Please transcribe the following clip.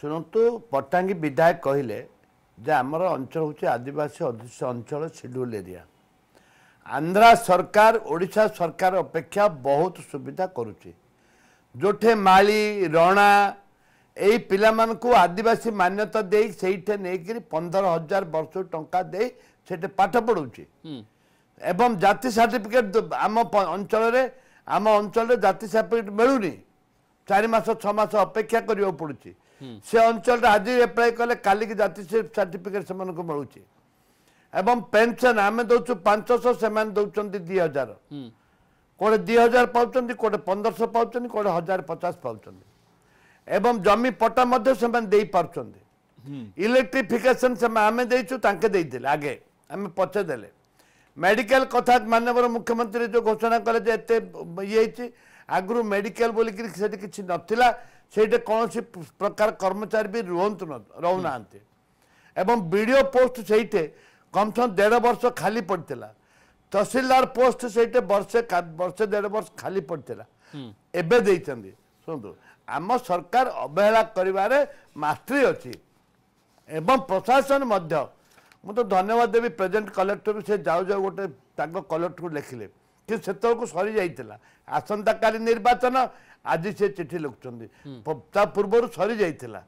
ଶୁଣନ୍ତୁ ପଟ୍ଟାଙ୍ଗୀ ବିଧାୟକ କହିଲେ ଯେ ଆମର ଅଞ୍ଚଳ ହେଉଛି ଆଦିବାସୀ ଅଧ୍ୟୁଷ ଅଞ୍ଚଳ ସିଡ୍ୟୁଲ ଏରିଆ ଆନ୍ଧ୍ରା ସରକାର ଓଡ଼ିଶା ସରକାର ଅପେକ୍ଷା ବହୁତ ସୁବିଧା କରୁଛି ଯେଉଁଠି ମାଳି ରଣା ଏଇ ପିଲାମାନଙ୍କୁ ଆଦିବାସୀ ମାନ୍ୟତା ଦେଇ ସେଇଠି ନେଇକିରି ପନ୍ଦର ହଜାର ବର୍ଷ ଟଙ୍କା ଦେଇ ସେଠି ପାଠ ପଢ଼ଉଛି ଏବଂ ଜାତି ସାର୍ଟିଫିକେଟ୍ ଆମ ଅଞ୍ଚଳରେ ଆମ ଅଞ୍ଚଳରେ ଜାତି ସାର୍ଟିଫିକେଟ୍ ମିଳୁନି ଚାରି ମାସ ଛଅ ମାସ ଅପେକ୍ଷା କରିବାକୁ ପଡ଼ୁଛି ସେ ଅଞ୍ଚଳରେ ଆଜି ଆପ୍ଲାଏ କଲେ କାଲିକି ଜାତି ସାର୍ଟିଫିକେଟ୍ ସେମାନଙ୍କୁ ମିଳୁଛି ଏବଂ ପେନ୍ସନ୍ ଆମେ ଦେଉଛୁ ପାଞ୍ଚଶହ ସେମାନେ ଦେଉଛନ୍ତି ଦୁଇ ହଜାର କୋଡ଼ିଏ ଦୁଇ ହଜାର ପାଉଛନ୍ତି କୋଡ଼ିଏ ପନ୍ଦରଶହ ପାଉଛନ୍ତି କୋଡ଼ିଏ ହଜାର ପଚାଶ ପାଉଛନ୍ତି ଏବଂ ଜମି ପଟା ମଧ୍ୟ ସେମାନେ ଦେଇପାରୁଛନ୍ତି ଇଲେକ୍ଟ୍ରିଫିକେସନ୍ ସେମାନେ ଆମେ ଦେଇଛୁ ତାଙ୍କେ ଦେଇଥିଲେ ଆଗେ ଆମେ ପଛେ ଦେଲେ ମେଡ଼ିକାଲ କଥା ମାନ୍ୟବର ମୁଖ୍ୟମନ୍ତ୍ରୀ ଯେଉଁ ଘୋଷଣା କଲେ ଯେ ଏତେ ଇଏ ହେଇଛି ଆଗରୁ ମେଡ଼ିକାଲ ବୋଲିକିରି ସେଠି କିଛି ନଥିଲା ସେଇଠି କୌଣସି ପ୍ରକାର କର୍ମଚାରୀ ବି ରୁହନ୍ତୁ ରହୁନାହାନ୍ତି ଏବଂ ବିଡ଼ିଓ ପୋଷ୍ଟ ସେଇଠି କମ୍ସମ୍ ଦେଢ଼ ବର୍ଷ ଖାଲି ପଡ଼ିଥିଲା ତହସିଲଦାର ପୋଷ୍ଟ ସେଇଠି ବର୍ଷେ ବର୍ଷେ ଦେଢ଼ ବର୍ଷ ଖାଲି ପଡ଼ିଥିଲା ଏବେ ଦେଇଛନ୍ତି ଶୁଣନ୍ତୁ ଆମ ସରକାର ଅବହେଳା କରିବାରେ ମାତ୍ରୀ ଅଛି ଏବଂ ପ୍ରଶାସନ ମଧ୍ୟ ମୁଁ ତ ଧନ୍ୟବାଦ ଦେବି ପ୍ରେଜେଣ୍ଟ କଲେକ୍ଟରକୁ ସେ ଯାଉ ଯାଉ ଗୋଟେ ତାଙ୍କ କଲେକ୍ଟରକୁ ଲେଖିଲେ କିନ୍ତୁ ସେତେବେଳକୁ ସରିଯାଇଥିଲା ଆସନ୍ତାକାଲି ନିର୍ବାଚନ ଆଜି ସେ ଚିଠି ଲେଖୁଛନ୍ତି ତା ପୂର୍ବରୁ ସରିଯାଇଥିଲା